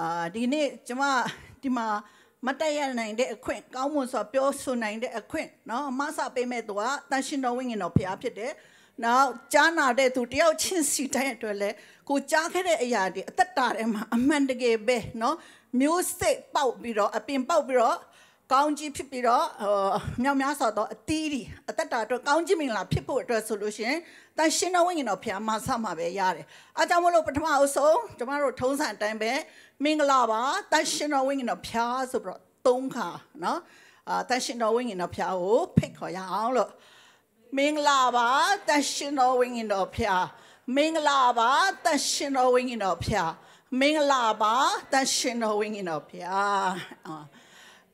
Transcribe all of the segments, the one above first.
အာဒီနေ့ကျမဒီမှာမတက်ရနိုင်တဲ့အခွင့်ကောင်းမွန်စွာပြောဆိုနိုင်တဲ့အခွင့်နော်မဆပေးမဲ့သူကတန်ရှင်တော်ဝိညာဉ်တော်ဖျားဖြစ်တယ်နောက်ကြားနာတဲ့သူတယောက်ချင်းစီတိုင်းအတွက်လဲကိုကြားခဲ့တဲ့အရာတွေအသက်တာထဲမှာအမှန်တကယ်ပဲเนาะမျိုးစိတ်ပေါက်ပြီးတော့အပင်ပေါက်ပြီးတော့ကောင်းကြီးဖြစ်ပြီးတော့မြောက်များစွာသောအသီးတွေအသက်တာအတွက်ကောင်းကြီးမင်္ဂလာဖြစ်ဖို့အတွက်ဆိုလို့ရှင်တန်ရှင်တော်ဝိညာဉ်တော်ဖျားမဆမှာပဲရတယ်အားကြောင့်မလို့ပထမအဆုံးကျမတို့ထုံးစံတိုင်းပဲမင်္ဂလာပါတန်ရှင်တော်ဝိညာဉ်တော်ဖျားဆိုပြီးတော့သုံးခါနော်အာတန်ရှင်တော်ဝိညာဉ်တော်ဖျားကိုဖိတ်ခေါ်ရအောင်လို့မင်္ဂလာပါတန်ရှင်တော်ဝိညာဉ်တော်ဖျားမင်္ဂလာပါတန်ရှင်တော်ဝိညာဉ်တော်ဖျားမင်္ဂလာပါတန်ရှင်တော်ဝိညာဉ်တော်ဖျား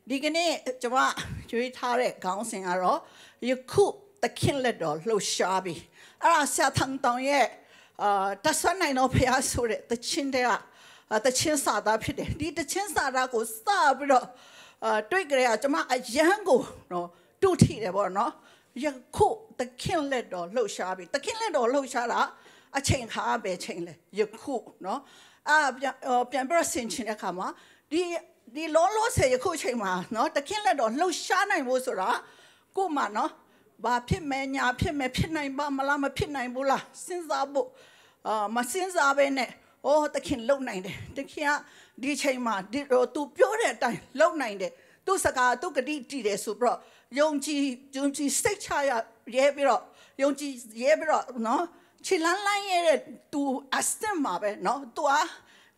ဒီကနေ့ကျွန်မကြွေးထားတဲ့ခေါင်းစဉ်ကတော့ယခုတခင်လက်တော်လှူရှားပြီအဲ့ဒါဆရာသံတောင်ရဲ့အာတဆန်နိုင်တော်ဖျားဆိုတဲ့တခြင်းတဲ့ကတချင်းစာသားဖြစ်တယ်ဒီတချင်းစာသားကိုစပြီးတော့အာတွေ့ကြရကျွန်မအယမ်းကိုနော်တုထိတယ်ပေါ့နော်ယခုတခင်လက်တော်လှုပ်ရှားပြီတခင်လက်တော်လှုပ်ရှားတာအချိန်ခါပဲချိန်လဲယခုနော်အာပြန်ပြန်ပြဆင်ချင်တဲ့ခါမှာဒီဒီလောလောဆယ်ယခုအချိန်မှာနော်တခင်လက်တော်လှုပ်ရှားနိုင်ဖို့ဆိုတာကို့မှာနော်ဘာဖြစ်မဲညာဖြစ်မဲဖြစ်နိုင်ပါမလားမဖြစ်နိုင်ဘူးလားစဉ်းစားဖို့အာမစဉ်းစားပဲနဲ့။အိုးသခင်လုံနိုင်တယ်။သခင်ကဒီချိန်မှာဒီတော့ तू ပြောတဲ့အတိုင်းလုံနိုင်တယ်။သူ့စကားသူ့ဂတိတည်တယ်ဆိုပြီးတော့ယုံကြည်ယုံကြည်စိတ်ချရရဲပြီးတော့ယုံကြည်ရဲပြီးတော့နော်ခြေလန်းလန်းရဲတဲ့ तू အစတင်မှာပဲနော်။ तू อ่ะ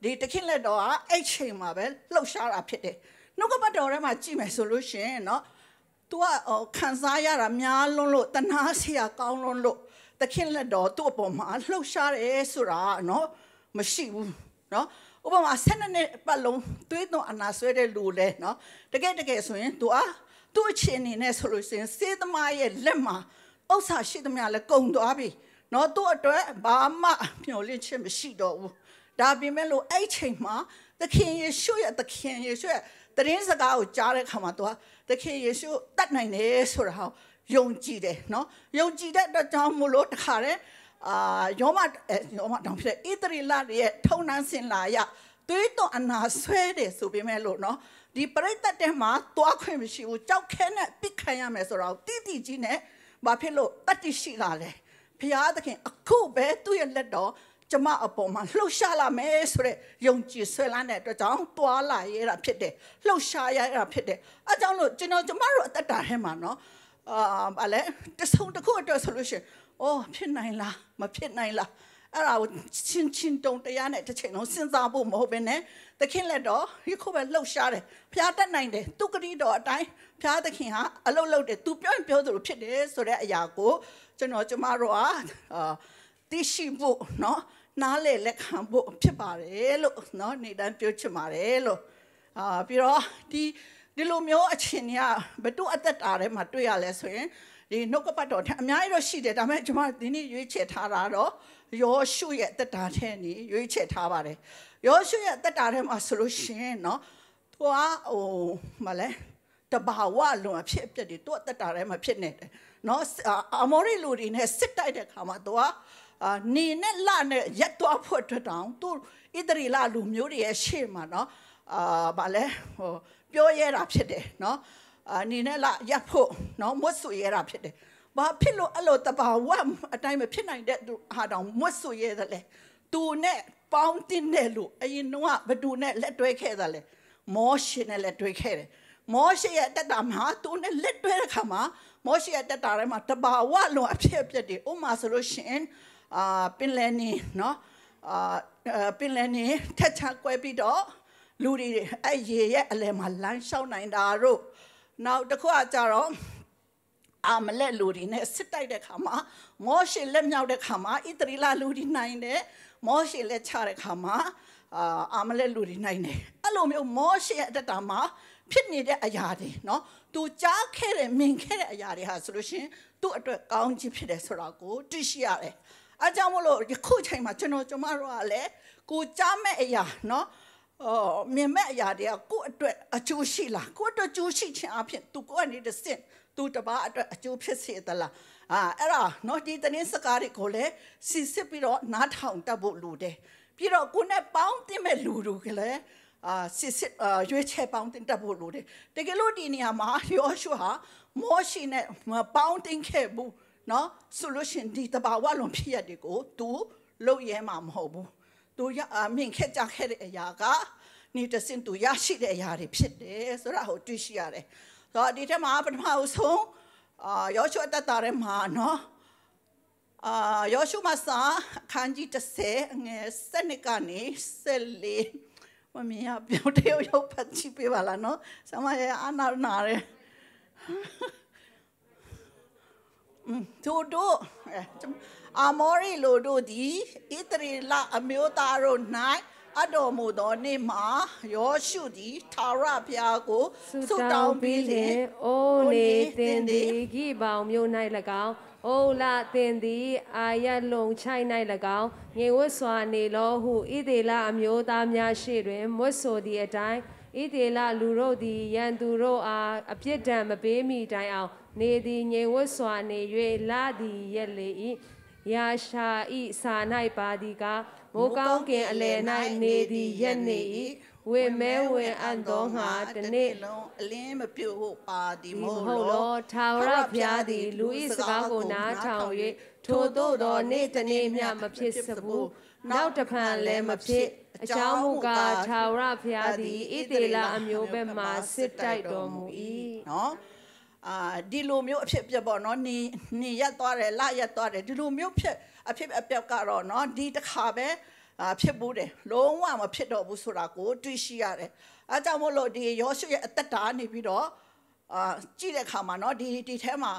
ဒီသခင်လက်တော်ကအဲ့ချိန်မှာပဲလှုပ်ရှားတာဖြစ်တယ်။နှုတ်ကပတ်တော်ထဲမှာကြည့်မယ်ဆိုလို့ရှင်နော်။ तू อ่ะခံစားရတာများလွန်းလို့တနာစရာကောင်းလွန်းလို့သခင်လက်တော်သူ့အပေါ်မှာလှုပ်ရှားတယ်ဆိုတာနော်။မရှိဘူးနော်ဥပမာ၁၂နှစ်ပတ်လုံးသွေးသွန်အနာဆွဲတဲ့လူလဲနော်တကယ်တကယ်ဆိုရင်သူအားသူ့အခြေအနေနဲ့ဆိုလို့ရှိရင်စေသမားရဲ့လက်မှာဥစ္စာရှိသမျှလဲကုန်သွားပြီနော်သူ့အတွက်ဘာမှမျှော်လင့်ချက်မရှိတော့ဘူးဒါပေမဲ့လို့အဲ့ချိန်မှာသခင်ယေရှုရဲ့သခင်ယေရှုရဲ့တရင်စကားကိုကြားတဲ့ခါမှာသူကသခင်ယေရှုတတ်နိုင်တယ်ဆိုတာဟောယုံကြည်တယ်နော်ယုံကြည်တဲ့အတွက်ကြောင့်မို့လို့တခါတည်းအာယောမယောမတောင်ဖြစ်တဲ့ဣတရီလရဲ့ထုံနှန်းစင်လာရသွေးတော်အနာဆွဲတယ်ဆိုပေမဲ့လို့နော်ဒီပရိသတ်တဲမှာသွားခွင့်မရှိဘူးကြောက်ခဲနဲ့ပြစ်ခံရမယ်ဆိုတော့တိတိကြီးနဲ့ဘာဖြစ်လို့တတ်တိရှိလာလဲဖျားသခင်အခုပဲသူ့ရဲ့လက်တော်ကျမအပေါ်မှာလှုပ်ရှားလာမယ်ဆိုတဲ့ယုံကြည်ဆွဲလန်းတဲ့အတွက်ကြောင့်တွာလာရတာဖြစ်တယ်လှုပ်ရှားရတာဖြစ်တယ်အဲကြောင့်လို့ကျွန်တော်ကျမတို့အသက်တာထဲမှာနော်အာဘာလဲတဆုံတစ်ခုအတွက်ဆိုလို့ရှိရင်အော်ဖြစ်နိုင်လားမဖြစ်နိုင်လားအဲ့ဒါကိုချင်းချင်းတုံတရားနဲ့တစ်ချိန်လုံးစဉ်းစားဖို့မဟုတ်ပဲနဲ့သခင်လက်တော်ဒီခုပဲလှုပ်ရှားတယ်ဖျားတတ်နိုင်တယ်သူကတိတော်အတိုင်းဖျားသခင်ဟာအလုတ်လုတ်တယ်သူပြောရင်ပြောသလိုဖြစ်တယ်ဆိုတဲ့အရာကိုကျွန်တော်ကျမတို့အားသိရှိဖို့เนาะနားလေလက်ခံဖို့ဖြစ်ပါတယ်လို့เนาะနေတိုင်းပြောချင်ပါတယ်လို့အာပြီးတော့ဒီဒီလိုမျိုးအချင်းကဘသူအသက်တာထဲမှာတွေ့ရလဲဆိုရင်ဒီနှုတ်ကပတ်တော်အများကြီးတော့ရှိတယ်ဒါပေမဲ့ကျွန်မဒီနေ့ရွေးချယ်ထားတာတော့ယောရှုရဲ့တက်တာထဲနေရွေးချယ်ထားပါတယ်ယောရှုရဲ့တက်တာထဲမှာဆိုလို့ရှိရင်เนาะသူကဟိုမလဲတဘာဝလွန်အဖြစ်အပျက်တွေသူ့အသက်တာထဲမှာဖြစ်နေတယ်เนาะအမောရီလူတွေနဲ့စစ်တိုက်တဲ့ခါမှာသူကအာနေနဲ့လနဲ့ရက်သွားဖို့အတွက်တောင်သူဣတရီလလူမျိုးတွေရဲ့ရှေ့မှာเนาะအာဗာလဲဟိုပြောရတာဖြစ်တယ်เนาะအနေနဲ့လာရပ်ဖို့နော်မွတ်ဆူရဲတာဖြစ်တယ်။ဘာဖြစ်လို့အဲ့လိုတဘာဝအတိုင်းမဖြစ်နိုင်တဲ့သူဟာတောင်မွတ်ဆူရဲတယ်လေ။သူနဲ့ပေါင်းတင်တယ်လို့အရင်ကဘသူနဲ့လက်တွဲခဲ့တယ်လေ။မောရှေနဲ့လက်တွဲခဲ့တယ်။မောရှေရဲ့တက်တာမှာသူနဲ့လက်တွဲတဲ့ခါမှာမောရှေရဲ့တက်တာထဲမှာတဘာဝလုံးအဖြစ်အပျက်တွေဥမာဆိုလို့ရှိရင်အာပင်လယ်နေနော်အာပင်လယ်နေထက်ချကွဲပြီးတော့လူတွေအဲ့ရေရဲ့အလယ်မှာလမ်းလျှောက်နိုင်တာတို့နောက်တစ်ခုကကြတော့အာမလက်လူတွေနဲ့စစ်တိုက်တဲ့ခါမှာမောရှေလက်မြောက်တဲ့ခါမှာဣသရီလလူတွေနိုင်တယ်မောရှေလက်ချတဲ့ခါမှာ အာအာမလက်လူတွေနိုင်တယ်အဲ့လိုမျိုးမောရှေရဲ့အတ္တမှာ ဖြစ်နေတဲ့အရာတွေเนาะသူကြားခဲ့တဲ့မြင်ခဲ့တဲ့အရာတွေဟာဆိုလို့ရှင်သူ့အတွက်ကောင်းခြင်းဖြစ်တယ်ဆိုတာကိုသိရှိရတယ်အဲကြောင့်မို့လို့ဒီခုချိန်မှာကျွန်တော်ကျမတို့ကလည်းကိုကြားမဲ့အရာเนาะအော်မြင်မဲ့အရာတွေကကိုယ့်အတွက်အကျိုးရှိလားကိုယ့်အတွက်ကျိုးရှိခြင်းအဖြစ် तू ကိုယ်ကနေတစင် तू တပါအတွက်အကျိုးဖြစ်စေသလားအာအဲ့ဒါနော်ဒီတင်းစကားတွေကိုလည်းစီစစ်ပြီးတော့နားထောင်တတ်ဖို့လိုတယ်ပြီးတော့ကိုယ်နဲ့ပေါင်းတင်မဲ့လူတွေကလည်းအာစစ်စစ်ရွေးချယ်ပေါင်းတင်တတ်ဖို့လိုတယ်တကယ်လို့ဒီနေရာမှာယောရှုဟာမောရှိနဲ့ပေါင်းတင်ခဲ့ဘူးနော်ဆိုလို့ရှင်ဒီတဘာဝလွန်ဖြစ်ရတဲ့ကို तू လုပ်ရဲမှာမဟုတ်ဘူးသူရအမြင်ခဲ့ကြခဲ့တဲ့အရာကနေတစင်သူရရှိတဲ့အရာတွေဖြစ်တယ်ဆိုတာကိုတွေ့ရှိရတယ်။ဆိုတော့ဒီထက်မှာပထမဆုံးအာယောရှုအတ္တရဲမှာနော်အာယောရှုမစာခန်းကြီး30အငယ်7ကနေ14မမရပြောတဲ့ရုပ်ဖတ်ကြည့်ပေးပါလားနော်။ဆမရအနာနာရဲ။သူတို့အာမောရီလိုတို့သည်ဣသရေလအမျိုးသားတို့၌အတော်မူသောနေ့မှာယောရှုသည်ထာဝရဘုရားကိုဆုတောင်းပြီးလျှင်အိုနေသင်သည်ဂိဘောင်မြို့၌၎င်းအိုလာသင်သည် အာရလုံချိုင်၌၎င်းငိဝတ်စွာနေလောဟုဣသေလအမျိုးသားများရှိတွင်မွတ်ဆိုသည့်အတိုင်းဣသေလလူတို့သည် ရန်သူတို့အားအပြစ်ဒဏ်မပေးမီတိုင်အောင် နေသည်ငိဝတ်စွာနေ၍လာသည်ရက်လေ၏ယာရှာဤစာ၌ပါသည်ကမိုးကောင်းကင်အလယ်၌နေသည်ရက်နေ၏ဝေမဲဝင်အပ်သောငါတနေ့လုံးအလင်းမပြုတ်ဟုတ်ပါသည်မဟုတ်လောထာဝရဘုရားသည်လူဤစကားကိုနားထောင်၍ထိုသို့သောနေ့တနေ့မျှမဖြစ်စဘူးနောက်တစ်ဖန်လည်းမဖြစ်အကြောင်းမူကားထာဝရဘုရားသည်ဣသေလအမျိုးဘက်မှစစ်တိုက်တော်မူ၏နော်အာဒီလိုမျိုးအဖြစ်ပြက်ပေါ့နော်နေနေရက်သွားတယ်လရက်သွားတယ်ဒီလိုမျိုးဖြစ်အဖြစ်အပျက်ကတော့နော်ဒီတစ်ခါပဲအာဖြစ်ဘူးတယ်လုံးဝမဖြစ်တော့ဘူးဆိုတာကို တွေ့ရှိရတယ်အဲကြောင့်မို့လို့ဒီယောရှုရဲ့အသက်တာနေပြီးတော့အာကြည့်တဲ့အခါမှာနော်ဒီဒီထဲမှာ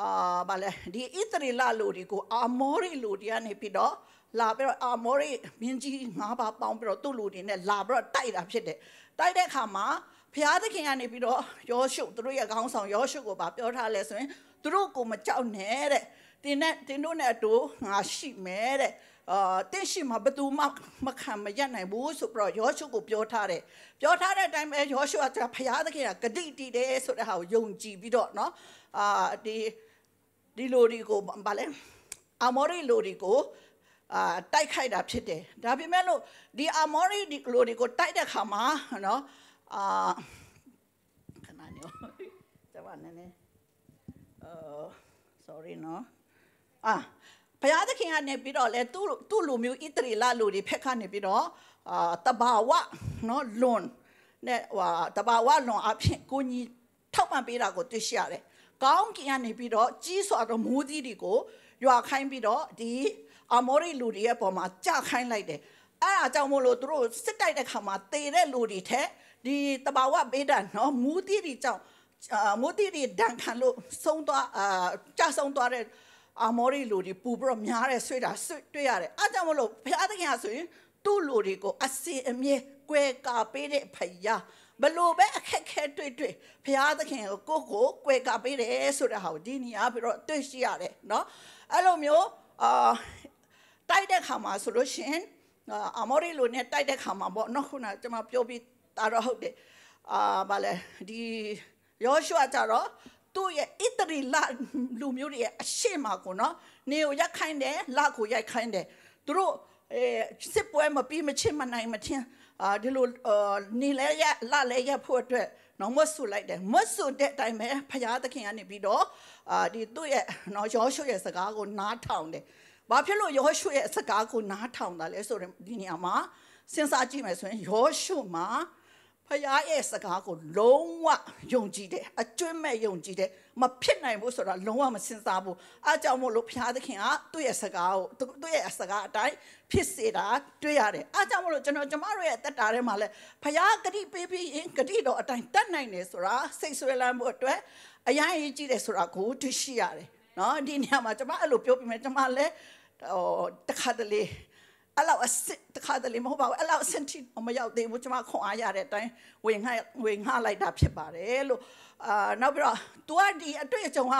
အာဗာလဲဒီဣသရေလလူတွေကိုအာမောရိလူတွေကနေပြီးတော့လာပြီးတော့အာမောရိမြင်းကြီး၅ပါးပေါင်းပြီးတော့သူ့လူတွေနဲ့လာပြီးတော့တိုက်တာဖြစ်တယ်တိုက်တဲ့အခါမှာဖျားသခင်ကနေပြီးတော့ယောရှုသူတို့ရဲ့ခေါင်းဆောင်ယောရှုကိုဗာပြောထားလဲဆိုရင်သူတို့ကိုမကြောက်နဲ့တဲ့တင်နဲ့တင်တို့နဲ့အတူငါရှိမယ်တဲ့အာတင့်ရှိမှာဘသူမှမခံမရနိုင်ဘူးဆိုပြီးတော့ယောရှုကိုပြောထားတယ်ပြောထားတဲ့အတိုင်းပဲယောရှုကဖျားသခင်ကဂတိတည်တယ်ဆိုတဲ့ဟာကိုယုံကြည်ပြီးတော့เนาะအာဒီဒီလိုတွေကိုဗာလဲအမောရီလိုတွေကိုအာတိုက်ခိုက်တာဖြစ်တယ်ဒါပေမဲ့လို့ဒီအမောရီဒီလိုတွေကိုတိုက်တဲ့ခါမှာเนาะအာခဏနေကျွန်မနည်းနည်းအာ sorry နော်အာဘုရားသခင်ကနေပြီးတော့လဲသူ့သူ့လူမျိုးဣတရီလလူတွေဖက်ကနေပြီးတော့အာတဘာဝနော်လွန်နဲ့ဟာတဘာဝလွန်အဖြစ်ကိုကြီးထောက်ပံ့ပေးတာကိုတွေ့ရှိရတယ်။ကောင်းကင်ကနေပြီးတော့ကြီးစွာသောမိုးကြီးတွေကိုရွာခိုင်းပြီးတော့ဒီအမောရီလူတွေရဲ့ပုံမှာကြခိုင်းလိုက်တယ်။အဲ့ဒါကြောင့်မို့လို့သူတို့စစ်တိုက်တဲ့ခါမှာတေတဲ့လူတွေထက်ဒီတဘာဝဘေးဒဏ်နော်မူတိတွေကြောင့်မူတိတွေဒဏ်ခံလို့ဆုံးသွားအာကြဆုံးသွားတဲ့အာမောရီလူတွေပူပြီးတော့များတဲ့ဆွေးတာဆွေးတွေ့ရတယ်အားကြောင့်မလို့ဘုရားသခင်ကဆိုရင်သူ့လူတွေကိုအစင်အမြဲကွဲကာပေးတဲ့ဖယားဘလို့ပဲအခက်ခဲတွေ့တွေ့ဘုရားသခင်ကိုကိုကိုကွဲကာပေးတယ်ဆိုတဲ့ဟာကိုဒီနေရာပြီးတော့တွေ့ရှိရတယ်နော်အဲ့လိုမျိုးအာတိုက်တဲ့ခါမှာဆိုလို့ရှင်အာမောရီလူနဲ့တိုက်တဲ့ခါမှာပေါ့နော်ခုနကျွန်မပြောပြီးဒါတော့ဟုတ်တယ်အာဗာလဲဒီယောရှုအကြတော့သူ့ရဲ့ဣတရီလလူမျိုးတွေရဲ့အရှိမကိုနော်နေကိုရိုက်ခိုင်းတယ်လကိုရိုက်ခိုင်းတယ်သူတို့အဲစစ်ပွဲမပြီးမချစ်မနိုင်မချင်းအာဒီလိုနေလဲရလလဲရဖို့အတွက်နော်မွတ်ဆူလိုက်တယ်မွတ်ဆူတဲ့အတိုင်းပဲဖရာသခင်ကနေပြီးတော့အာဒီသူ့ရဲ့နော်ယောရှုရဲ့စကားကိုနားထောင်တယ်ဘာဖြစ်လို့ယောရှုရဲ့စကားကိုနားထောင်တာလဲဆိုတော့ဒီနေရာမှာစဉ်းစားကြည့်မယ်ဆိုရင်ယောရှုမှာဖရားရဲ့စကားကိုလုံးဝယုံကြည်တယ်အကျွတ်မဲ့ယုံကြည်တယ်မဖြစ်နိုင်ဘူးဆိုတာလုံးဝမစဉ်းစားဘူးအဲကြောင့်မို့လို့ဖရားသခင်ကသူ့ရဲ့စကားကိုသူ့ရဲ့စကားအတိုင်းဖြစ်စေတာတွေ့ရတယ်အဲကြောင့်မို့လို့ကျွန်တော်ကျမတို့ရဲ့တက်တာထဲမှာလဲဖရားဂတိပေးပြီးရင်ဂတိတော်အတိုင်းတတ်နိုင်တယ်ဆိုတာစိတ်ဆွဲလန်းဖို့အတွက်အရင်အရေးကြီးတယ်ဆိုတာကိုသိရှိရတယ်နော်ဒီနေရာမှာကျမအဲ့လိုပြောပြမယ်ကျမလဲဟိုတခါတလေအဲ့လောက်အစ်တခါတလေမဟုတ်ပါဘူးအဲ့လောက်အစင်တီမရောက်သေးဘူးကျွန်မခွန်အားရတဲ့အတိုင်းဝင်ငှဝင်ငှလိုက်တာဖြစ်ပါတယ်လို့အာနောက်ပြီးတော့ तू ကဒီအတွေ့အကြုံက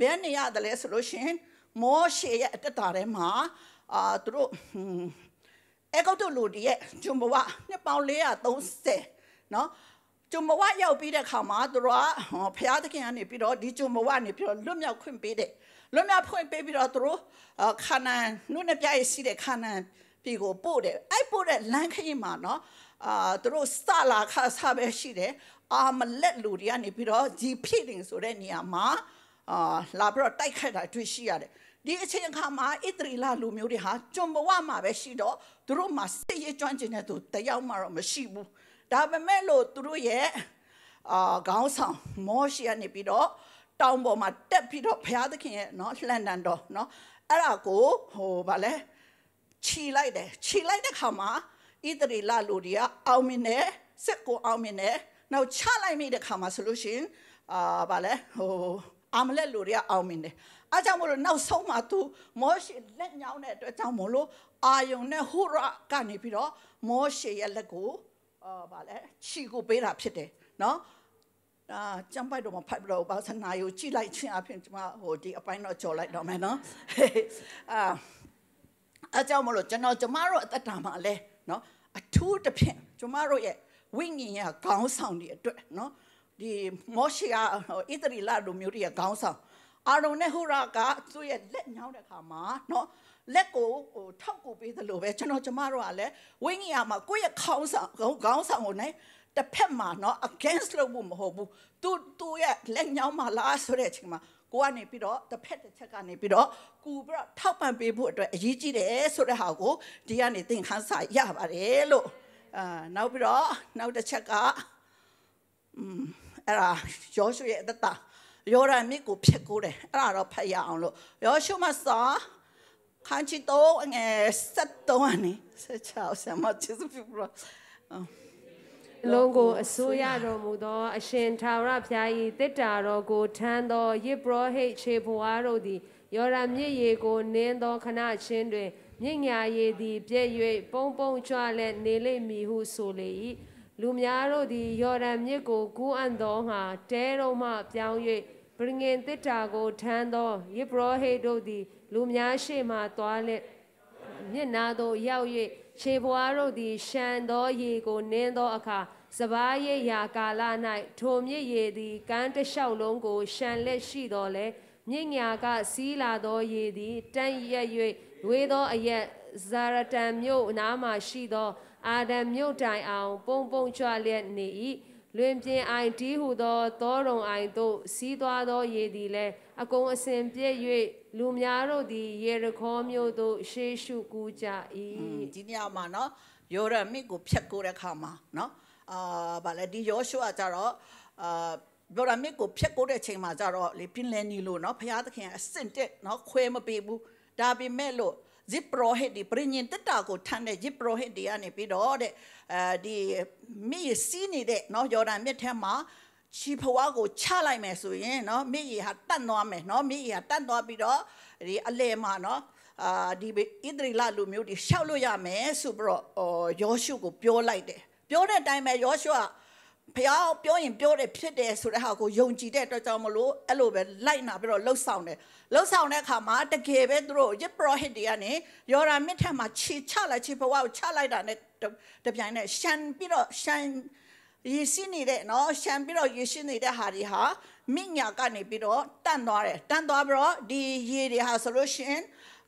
ဘယ်နေရတယ်လဲဆိုလို့ရှင်မောရှေရဲ့အတ္တထဲမှာအာသူတို့အေဂုတ်တို့လူတွေရဲ့ဂျွန်ဘဝနှစ်ပေါင်း430နော်ဂျွန်ဘဝရောက်ပြီးတဲ့ခါမှာသူတို့ကဘုရားသခင်ကနေပြီးတော့ဒီဂျွန်ဘဝနေပြီးတော့လွတ်မြောက်ခွင့်ပေးတယ်လွတ်မြောက်ခွင့်ပေးပြီးတော့သူတို့ခါနန်နုနဲ့ပြည့်ရှိတဲ့ခါနန်ပြည်ကိုပို့တယ်အဲ့ပို့တဲ့လမ်းခရီးမှာနော်အာသူတို့စလာခါစပဲရှိတယ်အာမလက်လူတွေကနေပြီးတော့ဂျီဖြစ်တင်ဆိုတဲ့နေရာမှာအာလာပြီးတော့တိုက်ခိုက်တာတွေ့ရှိရတယ်ဒီအချိန်အခါမှာအစ်တရီလာလူမျိုးတွေဟာကျွံဘဝမှာပဲရှိတော့သူတို့မှာစစ်ရေးကျွမ်းကျင်တဲ့သူတယောက်မှတော့မရှိဘူးဒါပေမဲ့လို့သူတို့ရဲ့အာခေါင်းဆောင်မောရှိကနေပြီးတော့တောင်ပေါ်မှာတက်ပြီးတော့ဘုရားသခင်ရဲ့เนาะလှန်တန်တော်เนาะအဲ့ဒါကိုဟိုဗာလဲခြီလိုက်တယ်ခြီလိုက်တဲ့ခါမှာဣတရီလာလူတွေကအောင်မြင်တယ်စက်ကိုအောင်မြင်တယ်နောက်ချလိုက်မိတဲ့ခါမှာဆိုလို့ရှိရင်အာဗာလဲဟိုအမလက်လူတွေကအောင်မြင်တယ်အဲကြောင့်မလို့နောက်ဆုံးမှာသူမောရှိလက်ညောင်းတဲ့အတွက်ကြောင့်မလို့အာယုန်နဲ့ဟူရကနေပြီးတော့မောရှိရဲ့လက်ကိုအာဗာလဲခြီကိုပေးတာဖြစ်တယ်နော်အာကျမ်းပိုက်တော့မဖတ်ဘူးတော့ဘာသနာယိုကြည့်လိုက်ချင်းအဖြစ်ကျွန်မဟိုဒီအပိုင်းတော့ကြော်လိုက်တော့မယ်နော်အာအဲကြောင့်မလို့ကျွန်တော်ကျမတို့အသက်တာမှာလဲနော်အထူးတစ်ဖြင့်ကျမတို့ရဲ့ဝိညာဉ်ရဲ့ခေါင်းဆောင်တွေအတွက်နော်ဒီမောရှိယာဣသရီလတို့မျိုးတွေရဲ့ခေါင်းဆောင် အာရုံနဲ့ဟူရာကသူ့ရဲ့လက်ညောင်းတဲ့ခါမှာနော်လက်ကိုဟိုထောက်ကိုပေးသလိုပဲကျွန်တော်ကျမတို့ကလည်းဝိညာဉ်မှာကိုယ့်ရဲ့ခေါင်းဆောင်ခေါင်းဆောင်ကိုနိုင်တစ်ဖက်မှာနော် against လို့မဟုတ်ဘူးသူသူရဲ့လက်ညောင်းမှာလားဆိုတဲ့အချိန်မှာကိုကနေပြီးတော့တစ်ဖက်တစ်ချက်ကနေပြီးတော့ကူပြီးတော့ထောက်ပံ့ပေးဖို့အတွက်အရေးကြီးတယ်ဆိုတဲ့ဟာကိုဒီကနေသင်ခန်းစာရပါတယ်လို့အာနောက်ပြီးတော့နောက်တစ်ချက်ကอืมအဲ့ဒါယောရှုရဲ့အသက်တာယောရမစ်ကိုဖြစ်ကိုတယ်အဲ့ဒါတော့ဖတ်ရအောင်လို့ယောရှုမစာခန်းချီတော့ငယ်73အနိ76ဆမချစ်ပြပြလုံးကိုအစိုးရတော်မူသောအရှင်ထာဝရဘုရား၏တစ်တာတော်ကိုထမ်းသောယေဘရဟိတ်ခြေဘွားတို့သည်ယော်ဒန်မြစ်ရေကိုနင်းသောခဏချင်းတွင်မြင့်ညာရေသည် ပြည့်၍ပုံပုံချွလည်းနေလိမ့်မည်ဟုဆိုလေ၏လူများတို့သည်ယော်ဒန်မြစ်ကိုကူးအံ့သောငှာတဲတော်မှပြောင်း၍ပရိငင်တစ်တာကိုထမ်းသောယေဘရဟိတို့သည်လူများရှေ့မှသွားလက်မျက်နာသို့ရောက်၍ခြေပွားတို့သည် ရှံသောရေကိုနင်းသောအခါစပားရိပ်ရာကာလ၌ထိုမြစ်ရေသည်ကမ်းတစ်လျှောက်လုံးကိုရှံလက်ရှိတော်လဲမြင့်ညာက စီးလာသောရေသည်တန့်ရက်၍ဝေသောအရက်ဇာရတန်မြို့နားမှရှိသောအာဒံမြို့တိုင်အောင် ပုံပုံချွလျက်နေ၏လွင်ပြင်အိုင်တီးဟုသောသောရုံအိုင်သို့ စီးသွားသောရေသည်လည်းအကုန်အစင်ပြည့်၍လူများတို့သည်ယေရခေါမြို့သို့ရှေးရှုကူးကြ၏ဒီညမှာနော်ယောရမိကိုဖျက်ကိုတဲ့ခါမှာနော်အာဗာလေဒီယောရှုအကြတော့အာဗော်ရမစ်ကိုဖြတ်ကိုတဲ့ချိန်မှာကြတော့လေပင်လယ်နီလို့เนาะဘုရားသခင်အစင်တက်เนาะခွဲမပေးဘူးဒါပေမဲ့လို့ဂျစ်ပရိုဟစ်ဒီပရိညင်တက်တာကိုထမ်းတဲ့ဂျစ်ပရိုဟစ်ဒီကနေပြီးတော့တဲ့အဲဒီမိစီးနေတဲ့เนาะယော်ဒန်မြစ်ထဲမှာချီဖွားကိုချလိုက်မယ်ဆိုရင်เนาะမိကြီးဟာတတ်သွားမယ်เนาะမိကြီးဟာတတ်သွားပြီးတော့ဒီအလဲမှာเนาะအာဒီဣဒရီလာလူမျိုးတွေရှောက်လို့ရမယ်ဆိုပြီးတော့ယောရှုကိုပြောလိုက်တယ်ပြောတဲ့အတိုင်းပဲယောရှုကဖះပြောရင်ပြောတယ်ဖြစ်တယ်ဆိုတဲ့ဟာကိုယုံကြည်တဲ့အတွက်ကြောင့်မလို့အဲ့လိုပဲလိုက်နာပြီးတော့လှုပ်ဆောင်တယ်လှုပ်ဆောင်တဲ့အခါမှာတကယ်ပဲသူတို့ရစ်ပရောဟစ်တွေကနေယော်ဒန်မြစ်ထက်မှာခြေချလိုက်ခြေဘဝကိုချလိုက်တာနဲ့တပြိုင်နက်ရှန်ပြီးတော့ရှန်ယေရှုနေတဲ့နော်ရှန်ပြီးတော့ယေရှုနေတဲ့ဟာတွေဟာမိညာကနေပြီးတော့တန့်သွားတယ်တန့်သွားပြီးတော့ဒီရေတွေဟာဆိုလို့ရှိရင်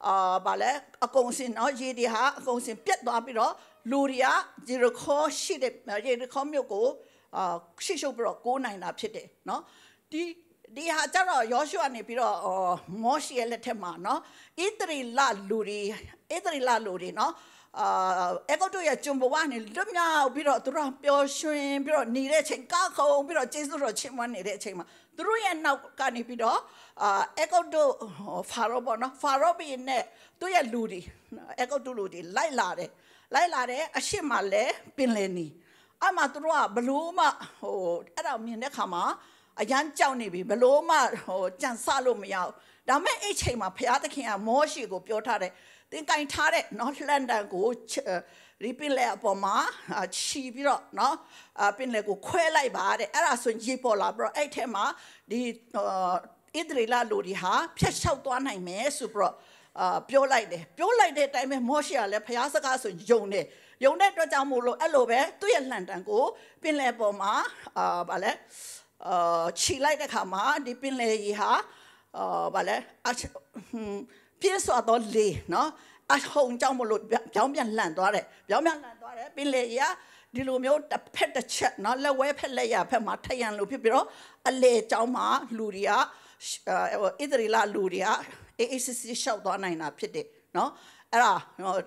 အာဗာလဲအကုန်စင်နော်ရေတွေဟာအကုန်စင်ပြတ်သွားပြီးတော့လူတွေကဂျေရခေါရှိတဲ့ဂျေရခေါမြို့ကိုအာရှေ့ရှုပ်ပြီးတော့ကိုးနိုင်တာဖြစ်တယ်နော်ဒီဒီဟာကြတော့ယောရှုကနေပြီးတော့မောရှိရဲ့လက်ထက်မှာနော်ဣသရေလလူတွေဣသရေလလူတွေနော်အာအေဂုတ်တို့ရဲ့ဂျွန်ဘဝနဲ့လွတ်မြောက်ပြီးတော့သူတို့ပျော်ရွှင်ပြီးတော့နေတဲ့ချိန်ကောက်ခုံပြီးတော့ကျေးဇူးတော်ချီးမွမ်းနေတဲ့အချိန်မှာသူတို့ရဲ့နောက်ကနေပြီးတော့အာအေဂုတ်တို့ဖာရောပေါ့နော်ဖာရောဘီနဲ့သူ့ရဲ့လူတွေအေဂုတ်တို့လူတွေလိုက်လာတယ်လိုက်လာတယ်အရှိမလဲပင်လယ်နီးအမှသူတို့ကဘလို့မှဟိုအဲ့ဒါမြင်တဲ့ခါမှာအရန်ကြောက်နေပြီဘလို့မှဟိုကြံစလို့မရဘူးဒါမဲ့အဲ့ချိန်မှာဘုရားသခင်ကမောရှိကိုပြောထားတယ်သင်ကင်ထားတဲ့နော်လန်ဒန်ကိုရီပင်လေအပေါ်မှာချီပြီးတော့နော်အပင်လေကိုခွဲလိုက်ပါတဲ့အဲ့ဒါဆိုရင်ရေပေါ်လာပြီးတော့အဲ့ထဲမှာဒီဣဒရီလာလူတွေဟာဖျက်လျှောက်သွားနိုင်မယ်ဆိုပြီးတော့အာပြောလိုက်တယ်ပြောလိုက်တဲ့အတိုင်းပဲမောရှိကလည်းဘုရားစကားဆိုယုံတယ်ယုံတဲ့အတွက်ကြောင့်မို့လို့အဲ့လိုပဲသူ့ရဲ့လှန်တံကိုပင်လယ်ပေါ်မှာအာဗာလဲအာခြိလိုက်တဲ့ခါမှာဒီပင်လယ်ကြီးဟာအာဗာလဲအပြင်းစွာသောလေနော်အဟုန်ကြောင့်မလို့ပြောင်းပြန်လှန်သွားတယ်ပြောင်းပြန်လှန်သွားတယ်ပင်လေရဒီလိုမျိုးတစ်ဖက်တစ်ချက်เนาะလက်ဝဲဖက်လက်ရဖက်မှာထက်ရန်လို့ဖြစ်ပြီးတော့အလေကြောင့်မှာလူတွေကဣသရီလလူတွေကအေးအေးဆေးဆေးရှောက်သွားနိုင်တာဖြစ်တယ်เนาะအဲ့ဒါ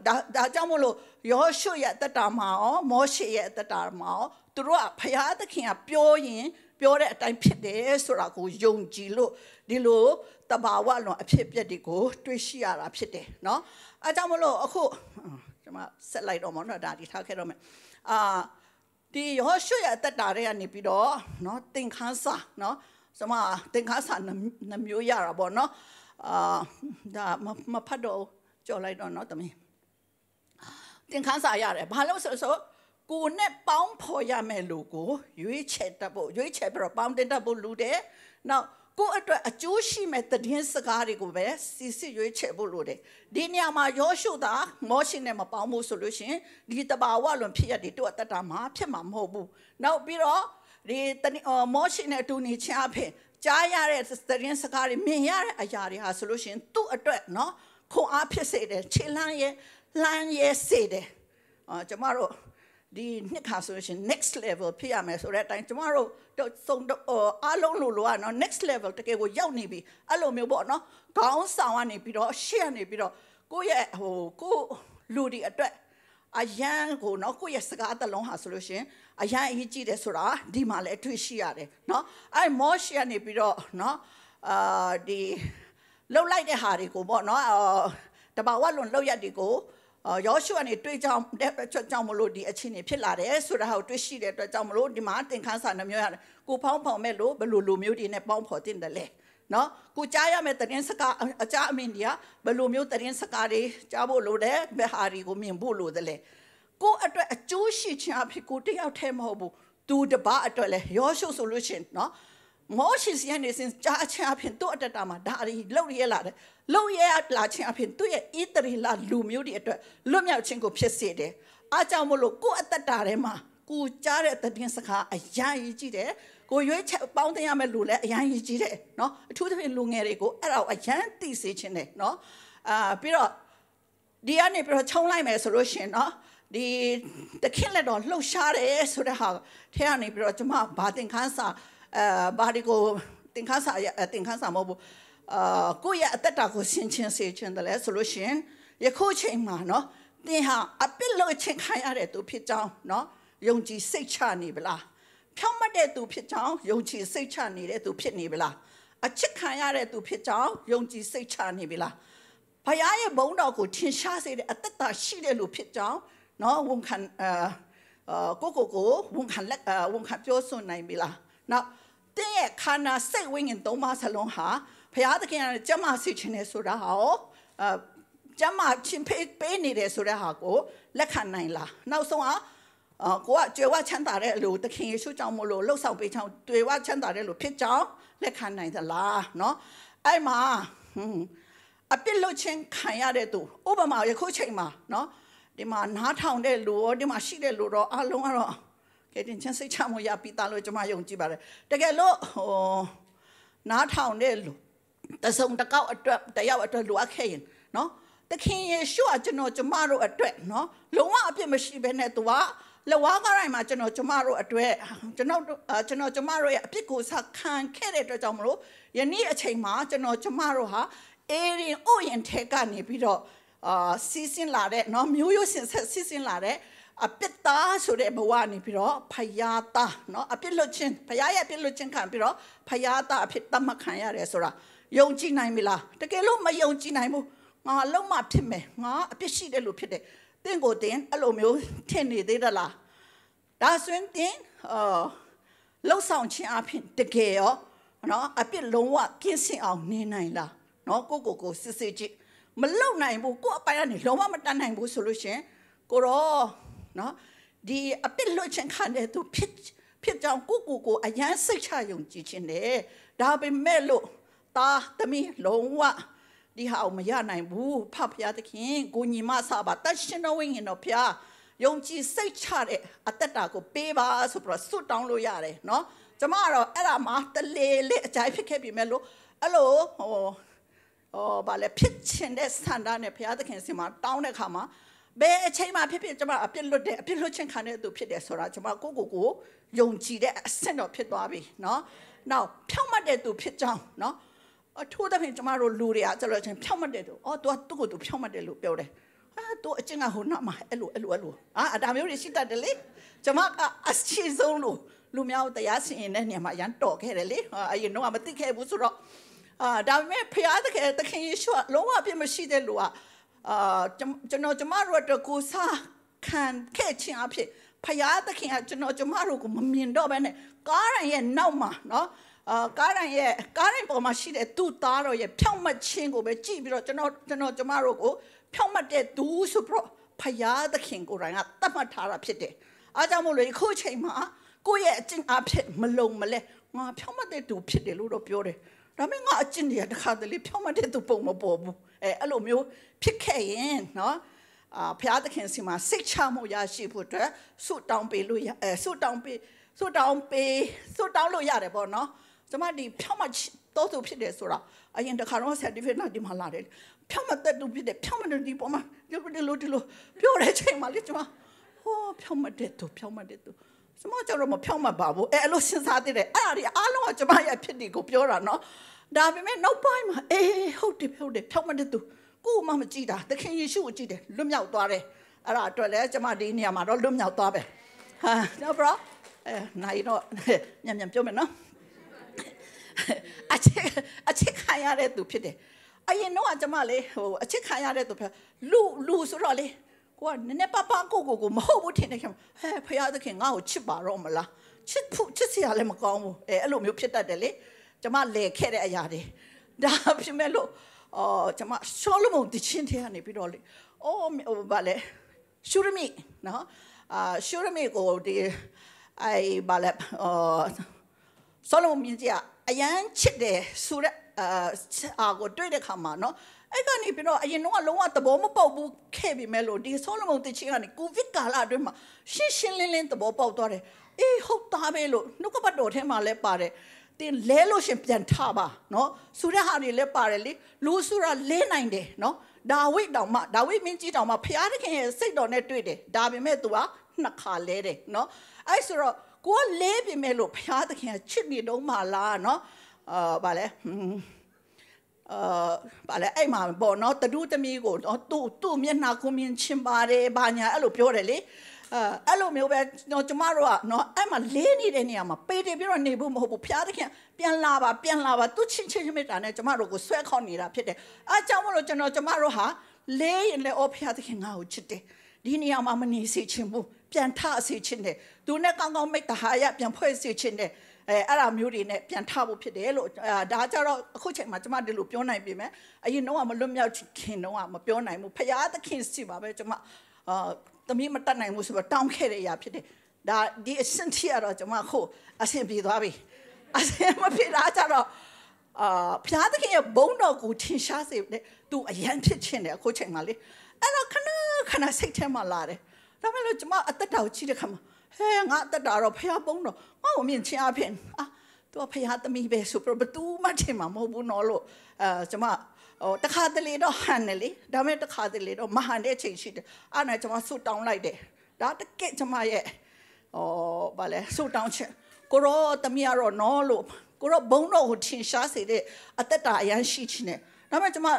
ဒါဒါကြောင့်မလို့ယောရှုရဲ့တက်တာမှာရောမောရှေရဲ့တက်တာမှာရောသူတို့ကဖျားသခင်ကပြောရင်ပြောတဲ့အတိုင်းဖြစ်တယ်ဆိုတာကိုယုံကြည်လို့ဒီလိုတဘာဝလွန်အဖြစ်ပြက်တွေကို တွေ့ရှိရတာဖြစ်တယ်เนาะအဲကြောင့်မလို့အခုကျွန်မဆက်လိုက်တော့မနော်ဒါဒီထားခဲ့တော့မယ်အာဒီယောရှုရဲ့အသက်တာတွေကနေပြီးတော့เนาะသင်္ခန်းစာเนาะကျွန်မသင်္ခန်းစာနှမျိုးရတာပေါ့เนาะအာဒါမဖတ်တော့ကြော်လိုက်တော့နော်သမီးသင်ခန်းစာရတယ်ဘာလို့ဆိုဆိုကိုနဲ့ပေါင်းဖော်ရမယ်လို့ကိုရွေးချယ်တတ်ဖို့ရွေးချယ်ပြီးတော့ပေါင်းတင်တတ်ဖို့လူတယ်နောက်ကိုအတွက်အကျိုးရှိမဲ့တည်င်းစကားတွေကိုပဲစီစစ်ရွေးချယ်ဖို့လိုတယ်ဒီနေရာမှာယောရှုသာမောရှိနဲ့မပေါင်းဘူးဆိုလို့ရှင်ဒီတဘာဝလွန်ဖြစ်ရတဲ့တို့အတ္တတာမှာဖြစ်မှာမဟုတ်ဘူးနောက်ပြီးတော့ဒီမောရှိနဲ့အတူနေချင်းအဖြစ်ကြားရတဲ့တည်င်းစကားတွေမြင်ရတဲ့အရာတွေဟာဆိုလို့ရှင်သူ့အတွက်เนาะခွန်အားဖြစ်စေတယ်ခြေလှမ်းရဲ့လှမ်းရဲ့စေတယ်အော်ကျမတို့ဒီနှစ်ခါဆိုရှင် next level ဖြစ်ရမယ်ဆိုတဲ့အတိုင်းကျမတို့သုံးအားလုံးလို့လို့อ่ะเนาะ next level တကယ်ကိုရောက်နေပြီအဲ့လိုမျိုးပေါ့เนาะခေါင်းဆောင်ကနေပြီးတော့ရှေ့ကနေပြီးတော့ကိုယ့်ရဲ့ဟိုကိုလူဒီအတွက်အရန်ကိုเนาะကိုယ့်ရဲ့စကားသလုံးဟာဆိုလို့ရှင် အရန်အရေးကြီးတယ်ဆိုတာဒီမှာလည်းအတွေ့ရှိရတယ်เนาะအဲ့မောရှေ့ကနေပြီးတော့เนาะအာဒီလှုပ်လိုက်တဲ့ဟာတွေကိုပေါ့နော်တဘာဝလွန်လှုပ်ရက်တွေကိုယောရှုအနေတွေ့ကြောင်းတဲ့အတွက်ကြောင့်မလို့ဒီအခြေအနေဖြစ်လာတယ်ဆိုတာကိုတွေ့ရှိတဲ့အတွက်ကြောင့်မလို့ဒီမှာသင်ခန်းစာနှမျိုးရတယ်ကိုဖောင်းဖောင်းမဲ့လို့ဘယ်လိုလိုမျိုးတွေနဲ့ပေါင်းဖော်တင်တယ်လဲနော်ကိုကြားရမယ့်သတင်းစကားအကြအမင်တွေကဘယ်လိုမျိုးသတင်းစကားတွေကြားဖို့လိုတယ်ဘယ်ဟာတွေကိုမြင်ဖို့လိုတယ်လဲကိုအတွက်အကျိုးရှိခြင်းအဖြစ်ကိုတယောက်တည်းမဟုတ်ဘူးသူတပားအတွက်လဲယောရှုဆိုလို့ရှင်နော်မောရှိစီကနေစဉ်ကြားချင်းအဖြစ်သူ့အတ္တမှာဒါအရင်လှုပ်ရဲလာတယ်လှုပ်ရဲလာချင်းအဖြစ်သူ့ရဲ့ဣတရီလာလူမျိုးတွေအတွက်လွတ်မြောက်ခြင်းကိုဖြစ်စေတယ်အားကြောင့်မလို့ကိုယ့်အတ္တထဲမှာကိုကြားတဲ့သတင်းစကားအရန်ကြီးကြည့်တယ်ကိုရွေးချက်ပေါင်းတင်ရမယ်လို့လည်းအရန်ကြီးကြည့်တယ်နော်အထူးသဖြင့်လူငယ်တွေကိုအဲ့ဒါကိုအရန်သိစေခြင်းတယ်နော်အာပြီးတော့ဒီကနေပြီးတော့ခြုံလိုက်မယ်ဆိုလို့ရှင်နော်ဒီတခင့်လက်တော်လှုပ်ရှားတယ်ဆိုတဲ့ဟာထဲကနေပြီးတော့ကျွန်မဘာသင်ခန်းစာအဲဘာဒီကိုသင်္ခန်းစာသင်္ခန်းစာမဟုတ်ဘူးအာကိုယ့်ရဲ့အသက်တာကိုဆင်ခြင်စေခြင်းတလဲဆိုလို့ရှင်ယခုချိန်မှာနော်သင်ဟာအပြစ်လို့ချင်ခံရတဲ့သူဖြစ်ကြောင်းနော်ယုံကြည်စိတ်ချနေဗလားဖြောင့်မတ်တဲ့သူဖြစ်ကြောင်းယုံကြည်စိတ်ချနေတဲ့သူဖြစ်နေဗလားအချစ်ခံရတဲ့သူဖြစ်ကြောင်းယုံကြည်စိတ်ချနေပြီလားဘုရားရဲ့ဘုန်းတော်ကိုထင်ရှားစေတဲ့အသက်တာရှိတဲ့လူဖြစ်ကြောင်းနော်ဝန်ခံအာကိုကိုကိုဝန်ခံလက်ဝန်ခံပြောဆိုနိုင်ပြီလားနောက်တင့်ရဲ့ခန္ဓာစိတ်ဝိညာဉ်သုံးပါးစလုံးဟာဘုရားသခင်ကကျမဆစ်ခြင်းနဲ့ဆိုတာဟာရောအဲကျမချင်းပေးပေးနေတယ်ဆိုတဲ့ဟာကိုလက်ခံနိုင်လားနောက်ဆုံးအားအော်ကိုကကြွယ်ဝချမ်းသာတဲ့အလိုသခင်ယေရှုကြောင့်မလို့လှုပ်ဆောင်ပေးချောင်းကြွယ်ဝချမ်းသာတဲ့လို့ဖြစ်ကြောင်းလက်ခံနိုင်သလားเนาะအဲ့မှာဟွန်းအပြစ်လွတ်ခြင်းခံရတဲ့သူဥပမာယခုချိန်မှာเนาะဒီမှာနားထောင်တဲ့လူရောဒီမှာရှိတဲ့လူရော အလုံးကတော့ဲတင်ချင်းစိတ်ချမှုရပြီးသားလို့ကျွန်မယုံကြည်ပါတယ်တကယ်လို့ဟိုနားထောင်တဲ့လူတဆုံတကောက်အတွက်တယောက်အတွက်လိုအပ်ခဲ့ရင်နော်သခင်ယေရှုကကျွန်တော်ကျွန်မတို့အတွက်နော်လုံးဝအပြစ်မရှိဘဲနဲ့သူကလဝါးကားတိုင်းမှာကျွန်တော်ကျမတို့အတွက်ကျွန်တော်ကျွန်တော်ကျမတို့ရဲ့အပြစ်ကိုစခံခဲ့တဲ့အတွက်ကြောင့်မလို့ယနေ့အချိန်မှာ ကျွန်တော်ကျမတို့ဟာအေရင်အိုရင်ထဲကနေပြီးတော့အာစီးစင်းလာတဲ့เนาะမျိုးရိုးစင်ဆက်စီးစင်းလာတဲ့အပြစ်သားဆိုတဲ့ဘဝနေပြီးတော့ဖယားသားเนาะအပြစ်လွတ်ခြင်းဖယားရဲ့အပြစ်လွတ်ခြင်းခံပြီးတော့ဖယားသားအဖြစ်သတ်မှတ်ခံရတယ်ဆိုတာယုံကြည်နိုင်မလားတကယ်လို့မယုံကြည်နိုင်ဘူးငါအလုံးမဖြစ်မယ်ငါအပြစ်ရှိတယ်လို့ဖြစ်တယ်တင့်ကိုတင်အဲ့လိုမျိုးထင်နေသေးသလားဒါဆိုရင်တင်အော်လှုပ်ဆောင်ခြင်းအဖြစ်တကယ်ရောเนาะအပြစ်လုံးဝကင်းစင်အောင်နေနိုင်လားเนาะကိုကိုကိုစစ်စစ်ကြည့်မလုံနိုင်ဘူးကိုအပိုင်ကနေလုံးဝမတတ်နိုင်ဘူးဆိုလို့ရှင်ကိုတော့နော်ဒီအပြစ်လွတ်ခြင်းခံတဲ့သူ ဖြစ်ဖြစ်ကြောင်းကိုကိုကိုအယမ်းစိတ်ချယုံကြည်ခြင်းတယ်ဒါပေမဲ့လို့တာသမီးလုံးဝဒီဟာမရနိုင်ဘူးဖဖရာသခင်ကိုညီမဆပါတရှင်တော်ဝိညာဉ်တော်ဖရာယုံကြည်စိတ်ချတဲ့အသက်တာကိုပေးပါဆိုပြီးတော့ဆွတ်တောင်းလို့ရတယ်နော်ကျမကတော့အဲ့ဒါမှတလေလေးအကြိုက်ဖြစ်ခဲ့ပြီမဲ့လို့အဲ့လိုဟိုဟောဗာလဲဖြစ်ချင်တဲ့ဆန္ဒနဲ့ဘုရားသခင်ဆင်မှာတောင်းတဲ့ခါမှာဘယ်အချိန်မှဖြစ်ဖြစ်ကျွန်မအပြစ်လွတ်တဲ့အပြစ်လွတ်ခြင်းခံတဲ့သူဖြစ်တယ်ဆိုတာကျွန်မကိုကိုကိုယုံကြည်တဲ့အဆင့်တော့ဖြစ်သွားပြီเนาะနောက်ဖြောင့်မတ်တဲ့သူဖြစ်ကြောင်းเนาะအထူးသဖြင့်ကျမတို့လူတွေကကျွန်တော်ချင်းဖြောင့်မတ်တယ်သူအော် तू ကသူ့ကိုသူဖြောင့်မတ်တယ်လို့ပြောတယ်အာ तू အချင်းကဟိုနောက်မှာအဲ့လိုအဲ့လိုအဲ့လိုအာအတာမျိုးတွေရှိတတ်တယ်လေကျမကအရှိဆုံးလို့လူများကိုတရားစီရင်တဲ့နေရာမှာရန်တော်ခဲ့တယ်လေအရင်တော့မသိခဲ့ဘူးဆိုတော့အာဒါပေမဲ့ဖခင်တခင်တခင်ယေရှုကလုံးဝအပြစ်မရှိတဲ့လူကအာကျွန်တော်ကျမတို့အတွက်ကိုစားခံခဲ့ခြင်းအဖြစ်ဖရာသခင်ကကျွန်တော်ကျမတို့ကိုမမြင်တော့ဘဲနဲ့ကားရန်ရဲ့နောက်မှာနော်အာကားရန်ရဲ့ကားရန်ပေါ်မှာရှိတဲ့သူ့သားတော်ရဲ့ဖြောင့်မတ်ခြင်းကိုပဲကြည့်ပြီးတော့ကျွန်တော်ကျွန်တော်ကျမတို့ကိုဖြောင့်မတ်တဲ့သူဆိုပြီးတော့ဖရာသခင်ကိုယ်တိုင်ကတတ်မှတ်ထားတာဖြစ်တယ်။အားကြောင့်မို့လို့ဒီခုချိန်မှာကိုယ့်ရဲ့အကျင့်အဖြစ်မလုံမလဲငါဖြောင့်မတ်တဲ့သူဖြစ်တယ်လို့တော့ပြောတယ်။ဒါပေမဲ့ငါအကျင့်တွေကတခါတလေဖြောင်းမတဲ့သူပုံမပေါ်ဘူးအဲအဲ့လိုမျိုးဖြစ်ခဲ့ရင်နော်အာဘုရားသခင်စီမှာ စိတ်ချမှုရရှိဖို့အတွက်ဆုတောင်းပေးလို့ရအဲဆုတောင်းပေးဆုတောင်းပေးဆုတောင်းလို့ရတယ်ပေါ့နော်ကျွန်မဒီဖြောင်းမတော့သူဖြစ်တယ်ဆိုတော့အရင်တခါတော့ certificate နဲ့ဒီမှာလာတယ်ဖြောင်းမတက်သူဖြစ်တယ်ဖြောင်းမတဲ့ဒီပေါ်မှာဒီလိုဒီလိုပြောတဲ့ချိန်မှာလေကျွန်မဟောဖြောင်းမတဲ့သူဖြောင်းမတဲ့သူစမကျွန်တော်မဖြောင်းမပါဘူးအဲအဲ့လိုစဉ်းစားသေးတယ်အဲ့ဒါဒီအားလုံးကကျမရဲ့အဖြစ်တွေကိုပြောတာနော်ဒါပေမဲ့နောက်ပိုင်းမှာအေးဟုတ်တယ်ဟုတ်တယ်ဖြောင်းမတဲ့သူကို့မမကြည့်တာသခင်ယေရှုကိုကြည့်တယ်လွတ်မြောက်သွားတယ်အဲ့ဒါအတွက်လည်းကျမဒီနေရာမှာတော့လွတ်မြောက်သွားပဲဟာတော့ဘရအဲနိုင်တော့မြန်မြန်ပြောမယ်နော်အချစ်အချစ်ခံရတဲ့သူဖြစ်တယ်အရင်တော့ကျမလေဟိုအချစ်ခံရတဲ့သူဖြစ်လူလူဆိုတော့လေကိုကနည်းနည်းပါးပါးကိုကိုကိုမဟုတ်ဘူးထင်တဲ့ခင်ဟဲ့ဖရာသခင်ငါ့ကိုချစ်ပါတော့မလားချစ်ဖို့ချစ်စရာလည်းမကောင်းဘူးအဲအဲ့လိုမျိုးဖြစ်တတ်တယ်လေကျမလဲခဲ့တဲ့အရာတွေဒါဖြစ်မဲ့လို့အော်ကျမရှောလမုန်တချင်းထဲကနေပြီးတော့လေအော်ဘာလဲရှူရမီနော်အာရှူရမီကိုဒီအဲဘာလဲအော်ဆောလမုန်မြင်းကြီးကအရန်ချစ်တယ်ဆိုတဲ့အာအာကိုတွေ့တဲ့ခါမှာနော်အဲ့ကနေပြီးတော့အရင်တော့လုံးဝသဘောမပေါက်ဘူးခဲ့ပြီမဲ့လို့ဒီဆောလမုန်တချင်းကနေကိုဗစ်ကာလအတွင်းမှာရှင်းရှင်းလင်းလင်းသဘောပေါက်သွားတယ်အေးဟုတ်သားပဲလို့နှုတ်ကပတ်တော်ထဲမှာလည်းပါတယ်တင်လဲလို့ရှင်ပြန်ထပါနော်ဆိုတဲ့ဟာတွေလည်းပါတယ်လေလူဆိုတာလဲနိုင်တယ်နော်ဒါဝိတောင်မှဒါဝိမင်းကြီးတောင်မှဖျားသခင်ရဲ့စိတ်တော်နဲ့တွေ့တယ်ဒါပေမဲ့ तू ကနှစ်ခါလဲတယ်နော်အဲ့ဆိုတော့ကိုကလဲပြင်မဲ့လို့ဖျားသခင်ကချစ်နေတော့မှလားနော်အာဗာလဲဟွန်းအာဗာလဲအဲ့မှာပေါ့နော်တတုသမီးကိုနော်သူ့သူ့မျက်နှာခုံမြင်ချင်ပါတယ်ဘာညာအဲ့လိုပြောတယ်လေအဲအဲ့လိုမျိုးပဲကျွန်တော်ကျမတို့ကနော်အဲ့မှာလေးနေတဲ့နေရာမှာပေတယ်ပြီးတော့နေဖို့မဟုတ်ဘူးဖျားသခင်ပြန်လာပါပြန်လာပါသူချင်းချင်းမိတာနဲ့ကျမတို့ကိုဆွဲခေါက်နေတာဖြစ်တယ်အားကြောင့်မလို့ကျွန်တော်ကျမတို့ဟာလေးရင်လည်းအော်ဖျားသခင်ငါ့ကိုချစ်တယ်ဒီနေရာမှာမနေစေချင်ဘူးပြန်ထစေချင်တယ်သူနဲ့ကောင်းကောင်းမိတ္တဟာရပြန်ဖွဲ့စေချင်တယ်အဲအဲ့ဒါမျိုးတွေနဲ့ပြန်ထဖို့ဖြစ်တယ်လို့ဒါကြတော့အခုချိန်မှာကျွန်မဒီလိုပြောနိုင်ပြီမယ်အရင်တော့မလွတ်မြောက်ခင်တော့မပြောနိုင်ဘူးဖရာသခင်စီပါပဲကျွန်မအာသမီးမတတ်နိုင်ဘူးဆိုတော့တောင်းခဲ့တဲ့အရာဖြစ်တယ်ဒါဒီအဆင့်ထိရတော့ကျွန်မခုအဆင်ပြေသွားပြီအဆင်မပြေတာကြတော့အာဖျားသခင်ရဲ့ဘုန်းတော်ကိုထင်ရှားစေတဲ့သူအရန်ဖြစ်ချင်းတယ်အခုချိန်မှာလေအဲ့တော့ခဏခဏစိတ်ထဲမှာလာတယ်ဒါမှမဟုတ်ကျွန်မအသက်တော်ကြီးတဲ့ခါမှာဟဲငါတက်တာတော့ဖះပုံးတော့ငါ့ကိုမြင်ချင်းအဖြစ်အာသူကဖះသမီးပဲဆိုပြီးဘသူမှထင်မှာမဟုတ်ဘူးနော်လို့အဲကျွန်မဟိုတခါတလေတော့ဟန်တယ်လေဒါပေမဲ့တခါတလေတော့မဟန်တဲ့အချိန်ရှိတယ်အဲ့ဒါကျွန်မဆူတောင်းလိုက်တယ်ဒါတကက်ကျွန်မရဲ့ဟောဗာလဲဆူတောင်းချက်ကိုရောသမီးကတော့နော်လို့ကိုရောဘုံတော့ကိုထင်ရှားစေတဲ့အသက်တာအရန်ရှိချင်တယ်ဒါပေမဲ့ကျွန်မ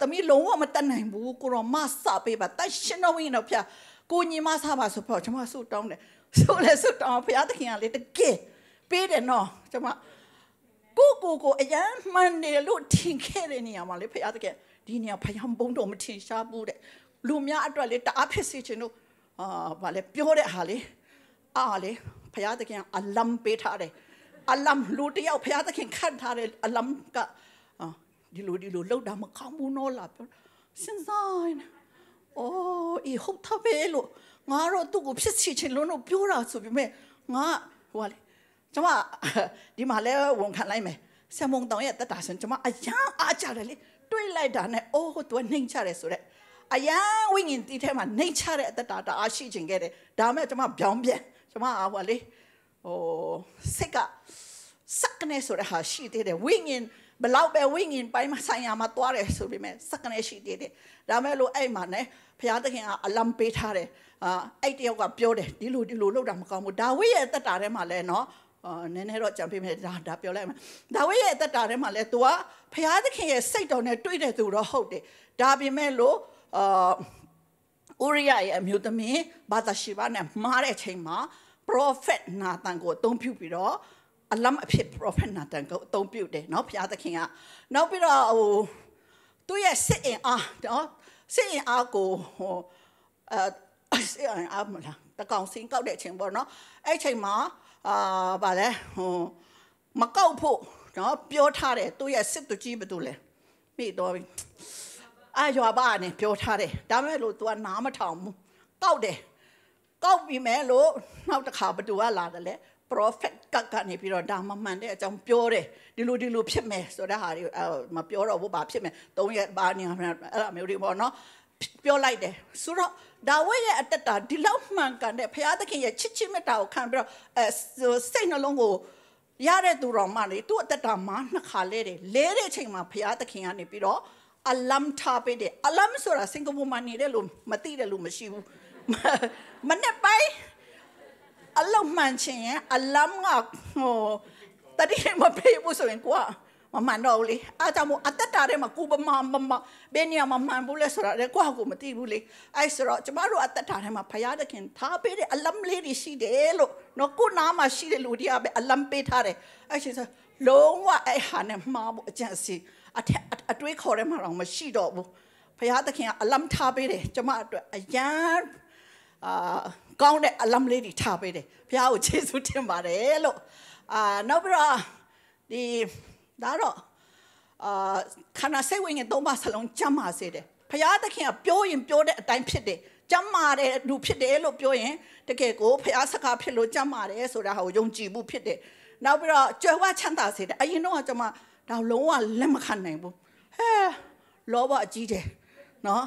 သမီးလုံးဝမတတ်နိုင်ဘူးကိုရောမဆပေးပါတတ်ရှင်းတော့ဝင်တော့ဖျားကိုညီမဆပါဆိုတော့ကျွန်မဆူတောင်းတယ်ဆိုလဲဆိုတော့ဘုရားသခင်ကလေတကယ်ပေးတယ်နော်ကျွန်မကိုကိုကိုအရန်မှန်တယ်လို့ထင်ခဲ့တဲ့နေရာမှာလေဘုရားသခင်ဒီနေရာဘုရားဘုံတော်မထင်ရှားဘူးတဲ့လူများအတွက်လေတအားဖြစ်စေခြင်းတို့အာဗာလေပြောတဲ့ဟာလေအာလေဘုရားသခင်အလမ်ပေးထားတယ်အလမ်လူတယောက်ဘုရားသခင်ခန့်ထားတယ်အလမ်ကဒီလိုဒီလိုလောက်တာမကောင်းဘူးနော်လာပြောစဉ်းစားနေအိုးဤဟုတ်တာပဲလို့ငါတော့သူ့ကိုဖြစ်စီချင်းလုံးလို့ပြောတာဆိုပေမဲ့ငါဟိုကလေကျွန်မဒီမှာလဲဝန်ခံလိုက်မယ်ဆံမုံတောင်ရဲ့တက်တာရှင်ကျွန်မအယံအားကြတယ်လေတွေးလိုက်တာနဲ့အိုးသူကနှိမ်ချတယ်ဆိုတော့အယံဝိညာဉ်တီးထဲမှာနှိမ်ချတဲ့အသက်တာတအားရှိခြင်းခဲ့တယ်ဒါမဲ့ကျွန်မဗျောင်းပြန်ကျွန်မဟိုကလေဟိုစိတ်ကစက္ကနေဆိုတဲ့ဟာရှိသေးတယ်ဝိညာဉ်ဘလောက်ပဲဝိညာဉ်ပိုင်းမှာဆိုင်ရာမှာသွားတယ်ဆိုပေမဲ့စက္ကနေရှိသေးတယ်ဒါမဲ့လို့အဲ့မှာ ਨੇ ဘုရားသခင်ကအလံပေးထားတယ်အာအဲ့တယောက်ကပြောတယ်ဒီလိုဒီလိုလောက်တာမကောင်းဘူးဒါဝိရဲ့တက်တာထဲမှာလဲနော်အော်နည်းနည်းတော့ကြံပေးမယ်ဒါဒါပြောလိုက်မယ်ဒါဝိရဲ့တက်တာထဲမှာလဲ तू ကဖျားသခင်ရဲ့စိတ်တော်နဲ့တွေ့တဲ့သူတော့ဟုတ်တယ်ဒါပေမဲ့လို့အာဥရိယရဲ့အမျိုးသမီးဘာသာရှိပါနဲ့မှားတဲ့အချိန်မှာ prophet နာသန်ကိုအသုံးပြုပြီးတော့အလမ်အဖြစ် prophet နာသန်ကိုအသုံးပြုတယ်เนาะဘုရားသခင်ကနောက်ပြီးတော့ဟိုသူ့ရဲ့စစ်အင်အားเนาะစစ်အင်အားကိုဟိုအဲဆေးရအောင်မလားတကောင်စင်းကောက်တဲ့အချိန်ပေါ့နော်အဲ့ချိန်မှာအာဗာလဲဟိုမကောက်ဖို့နော်ပြောထားတယ်သူ့ရဲ့စစ်သူကြီးဘယ်သူလဲမိတော်ပြီအာရွာပါနဲ့ပြောထားတယ်ဒါမဲ့လို့ तू ကနားမထောင်ဘူးကောက်တယ်ကောက်ပြီမဲ့လို့နောက်တစ်ခါဘသူကလာတယ်လဲ prophet ကကနေပြီးတော့ဒါမမှန်တဲ့အကြောင်းပြောတယ်ဒီလိုဒီလိုဖြစ်မယ်ဆိုတဲ့ဟာတွေမပြောတော့ဘူးဘာဖြစ်မယ်၃ရက်ဘာနေရမလဲအဲ့လိုမျိုးတွေပေါ့နော်ပြောလိုက်တယ်ဆိုတော့ဒါဝိရဲ့အတ္တတာဒီလောက်မှန်ကန်တဲ့ဘုရားသခင်ရဲ့ချစ်ချင်းမေတ္တာကိုခံပြီးတော့အဲစိတ်နှလုံးကိုရတဲ့သူတော်မှလေသူ့အတ္တတာမှာနှစ်ခါလဲတယ်လဲတဲ့အချိန်မှာဘုရားသခင်ကနေပြီးတော့အလမ်ထားပေးတယ်အလမ်ဆိုတာစင်ကာပူမှာနေတယ်လို့မသိတယ်လို့မရှိဘူးမနေ့ပိုင်းအလုံးမှန်ခြင်းရအလမ်ကဟိုတတိမပေးဘူးဆိုရင်ကွာမမှန်တော့ဘူးလေအားကြောင့်မို့အသက်တာထဲမှာကိုပမာမမဘယ်နေရာမှာမှန်ဘူးလဲဆိုတာလေကိုယ့်ဟာကိုယ်မသိဘူးလေအဲ့ဆိုတော့ကျမတို့အသက်တာထဲမှာဖရာသခင်ထားပေးတဲ့အလမ်လေးတွေရှိတယ်လို့နော်ကိုနားမှာရှိတဲ့လူတွေကပဲအလမ်ပေးထားတယ်အဲ့ရှင်ဆိုလုံးဝအဲ့ဟာနဲ့မှားဖို့အကျင့်အစီအထက်အတွေးခေါ်ထဲမှာတော့မရှိတော့ဘူးဖရာသခင်ကအလမ်ထားပေးတယ်ကျမအတွက်အရန်အာကောင်းတဲ့အလမ်လေးတွေထားပေးတယ်ဖရာကိုယေရှုတင်ပါတယ်လို့အာနောက်ပြီးတော့ဒီဒါတော့အာခန္ဓာစိတ်ဝိညာဉ်သုံးပါးစလုံးကျမ်းမာစေတယ်ဖရာသခင်ကပြောရင်ပြောတဲ့အတိုင်းဖြစ်တယ်ကျမ်းမာတဲ့လူဖြစ်တယ်လို့ပြောရင်တကယ်ကိုဖရာစကားဖြစ်လို့ကျမ်းမာတယ်ဆိုတာဟာကိုယုံကြည်မှုဖြစ်တယ်နောက်ပြီးတော့ကြွယ်ဝချမ်းသာစေတယ်အရင်တော့ကျွန်မဒါလုံးဝလက်မခံနိုင်ဘူးဟဲလောဘအကြီးတယ်နော်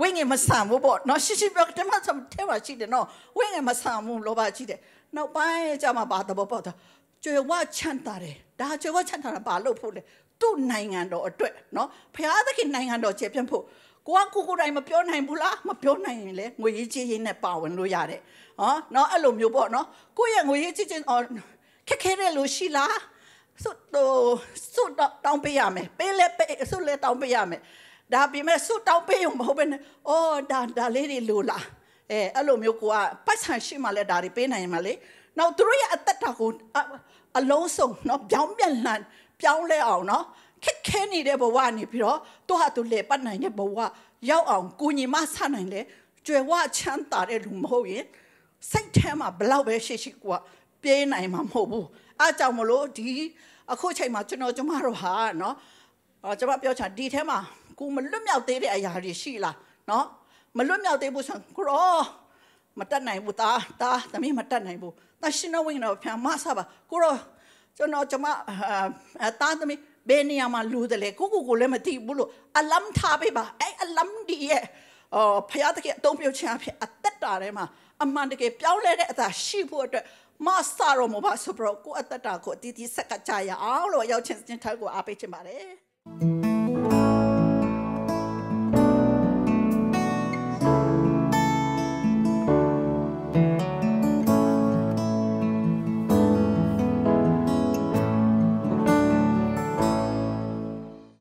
ဝိငင်မဆန်ဘူးပေါ့နော်ရှိရှိပြောတမဆန်ထဲမှာရှိတယ်နော်ဝိငင်မဆန်ဘူးလောဘကြီးတယ်နောက်ပိုင်းကျမှပါတော့ပေါ့တော့ကျွယ်ဝချမ်းသာတယ်ဒါကျွယ်ဝချမ်းသာတာဘာလို့ဖို့လဲသူ့နိုင်ငံတော်အတွက်နော်ဖျားသခင်နိုင်ငံတော်ကျေပြန့်ဖို့ကိုကကိုကိုတိုင်းမပြောနိုင်ဘူးလားမပြောနိုင်ရင်လေငွေရေးချေးရင်းနဲ့ပါဝင်လို့ရတယ်ဟောနော်အဲ့လိုမျိုးပေါ့နော်ကိုရဲ့ငွေရေးချေးချင်းအော်ခက်ခဲတယ်လို့ရှိလားစွတ်တော့စွတ်တော့တောင်းပေးရမယ်ပေးလဲပေးစွတ်လဲတောင်းပေးရမယ်ဒါပေမဲ့စွတ်တောင်းပေးရုံမဟုတ်ဘဲနဲ့အော်ဒါဒါလေးတွေလိုလားအဲအဲ့လိုမျိုးကိုကပိုက်ဆံရှိမှလဲဒါတွေပေးနိုင်မှာလေနောက်သူတို့ရဲ့အသက်တာကိုအလုံးစုံနော်ပြောင်းပြန်လှန်ပြောင်းလဲအောင်နော်ခက်ခဲနေတဲ့ဘဝနေပြီးတော့သူဟာသူလေပတ်နိုင်တဲ့ဘဝရောက်အောင်ကိုညီမဆနိုင်လေကြွယ်ဝချမ်းသာတဲ့လူမဟုတ်ရင်စိတ်ထဲမှာဘလောက်ပဲရှိရှိကိုကပြေးနိုင်မှာမဟုတ်ဘူးအားကြောင့်မလို့ဒီအခုချိန်မှာကျွန်တော်ကျမတို့ဟာနော်ကျွန်မပြောချင်ဒီထဲမှာကိုမလွတ်မြောက်သေးတဲ့အရာတွေရှိလားနော်မလွတ်မြောက်သေးဘူးဆိုရင်ကိုရောမတတ်နိုင်ဘူးဒါဒါသမီးမတတ်နိုင်ဘူးတာရှင်တော်ဝိညာဉ်တော်ဖျားမဆပါကိုတော့ကျွန်တော်ကျမအတားသမီးဘယ်နေရာမှာလူတယ်လဲကိုကိုကိုလည်းမသိဘူးလို့အလမ်ထားပေးပါအဲအလမ်ဒီရဲ့အော်ဖျားတကယ်အသုံးပြုခြင်းအဖြစ်အသက်တာထဲမှာအမှန်တကယ်ပြောင်းလဲတဲ့အသာရှိဖို့အတွက်မစတော်မပါဆိုပြီးတော့ကိုအသက်တာကိုအတီးတီးဆက်ကကြရအောင်လို့ရောက်ချင်းချင်းထိုက်ကိုအားပေးချင်ပါတယ်